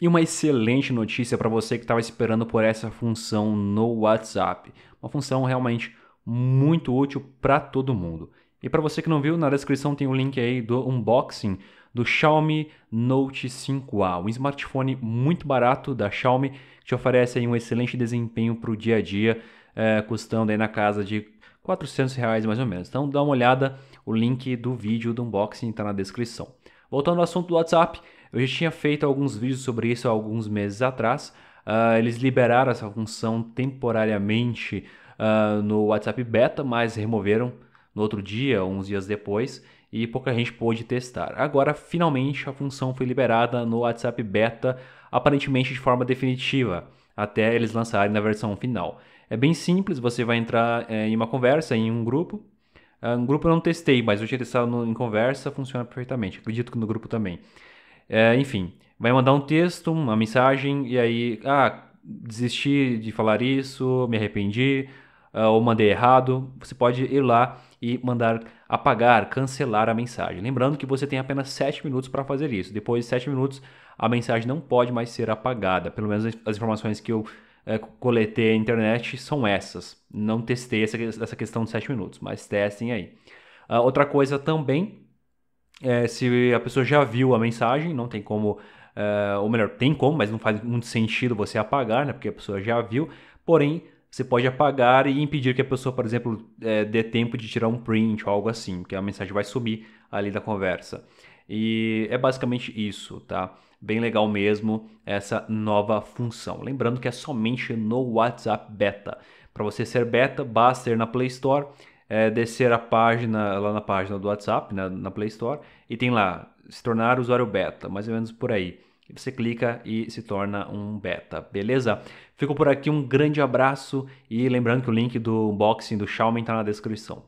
E uma excelente notícia para você que estava esperando por essa função no WhatsApp. Uma função realmente muito útil para todo mundo. E para você que não viu, na descrição tem o um link aí do unboxing do Xiaomi Note 5A, um smartphone muito barato da Xiaomi que te oferece aí um excelente desempenho para o dia a dia, é, custando aí na casa de 400 reais mais ou menos. Então dá uma olhada, o link do vídeo do unboxing está na descrição. Voltando ao assunto do WhatsApp, eu já tinha feito alguns vídeos sobre isso alguns meses atrás. Uh, eles liberaram essa função temporariamente uh, no WhatsApp Beta, mas removeram no outro dia, uns dias depois, e pouca gente pôde testar. Agora, finalmente, a função foi liberada no WhatsApp Beta, aparentemente de forma definitiva, até eles lançarem na versão final. É bem simples, você vai entrar é, em uma conversa, em um grupo. Uh, ah, um grupo eu não testei, mas eu tinha testado no, em conversa, funciona perfeitamente. Acredito que no grupo também. É, enfim, vai mandar um texto, uma mensagem, e aí, ah, desisti de falar isso, me arrependi, ah, ou mandei errado. Você pode ir lá e mandar apagar, cancelar a mensagem. Lembrando que você tem apenas 7 minutos para fazer isso. Depois de 7 minutos, a mensagem não pode mais ser apagada. Pelo menos as informações que eu é, coletei na internet são essas. Não testei essa, essa questão de 7 minutos, mas testem aí. Uh, outra coisa também é, se a pessoa já viu a mensagem, não tem como, é, ou melhor, tem como, mas não faz muito sentido você apagar, né? Porque a pessoa já viu, porém você pode apagar e impedir que a pessoa, por exemplo, é, dê tempo de tirar um print ou algo assim, porque a mensagem vai subir ali da conversa. E é basicamente isso, tá? Bem legal mesmo essa nova função. Lembrando que é somente no WhatsApp Beta. Para você ser beta, basta ir na Play Store é, descer a página, lá na página do WhatsApp, na, né, na Play Store, e tem lá, se tornar usuário beta, mais ou menos por aí. Você clica e se torna um beta, beleza? Fico por aqui, um grande abraço e lembrando que o link do unboxing do Xiaomi está na descrição.